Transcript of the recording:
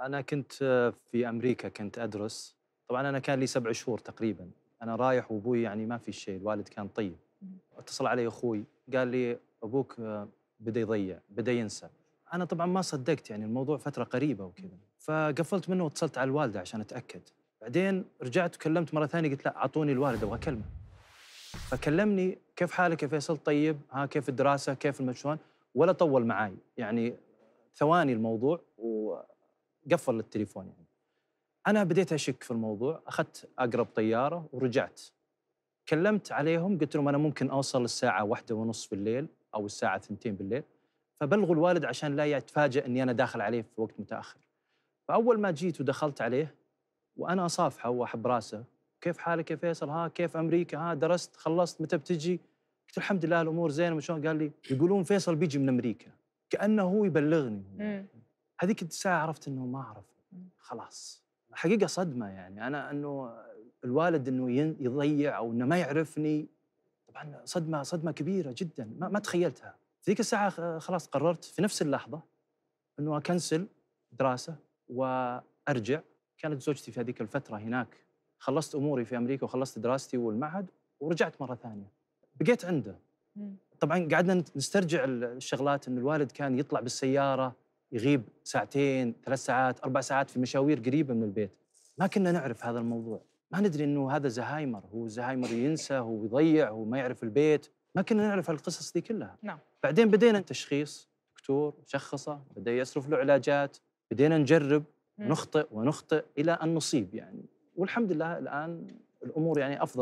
انا كنت في امريكا كنت ادرس طبعا انا كان لي سبع شهور تقريبا انا رايح وابوي يعني ما في شيء الوالد كان طيب اتصل علي اخوي قال لي ابوك بدا يضيع بدا ينسى انا طبعا ما صدقت يعني الموضوع فتره قريبه وكذا فقفلت منه واتصلت على الوالده عشان اتاكد بعدين رجعت وكلمت مره ثانيه قلت لا اعطوني الوالد ابغى اكلمه فكلمني كيف حالك يا فيصل طيب ها كيف الدراسه كيف المشوان ولا طول معاي يعني ثواني الموضوع و قفل التليفون يعني انا بديت اشك في الموضوع اخذت اقرب طياره ورجعت كلمت عليهم قلت لهم انا ممكن اوصل الساعه واحدة ونص بالليل او الساعه ثنتين بالليل فبلغوا الوالد عشان لا يتفاجئ اني انا داخل عليه في وقت متاخر فاول ما جيت ودخلت عليه وانا اصافحه واحب راسه كيف حالك يا فيصل ها كيف امريكا ها درست خلصت متى بتجي قلت الحمد لله الامور زينه شلون قال لي يقولون فيصل بيجي من امريكا كانه هو يبلغني هذيك الساعه عرفت انه ما اعرف إمم. خلاص حقيقه صدمه يعني انا انه الوالد انه يضيع او انه ما يعرفني طبعا صدمه صدمه كبيره جدا ما, ما تخيلتها ذيك الساعه خلاص قررت في نفس اللحظه انه اكنسل دراسه وارجع كانت زوجتي في هذيك الفتره هناك خلصت اموري في امريكا وخلصت دراستي والمعهد ورجعت مره ثانيه بقيت عنده إمم. طبعا قعدنا نسترجع الشغلات ان الوالد كان يطلع بالسياره يغيب ساعتين ثلاث ساعات اربع ساعات في مشاوير قريبه من البيت ما كنا نعرف هذا الموضوع ما ندري انه هذا زهايمر هو زهايمر ينسى هو يضيع هو ما يعرف البيت ما كنا نعرف هالقصص دي كلها نعم بعدين بدينا تشخيص دكتور شخصه بدا يصرف له علاجات بدينا نجرب نخطئ ونخطئ الى ان نصيب يعني والحمد لله الان الامور يعني افضل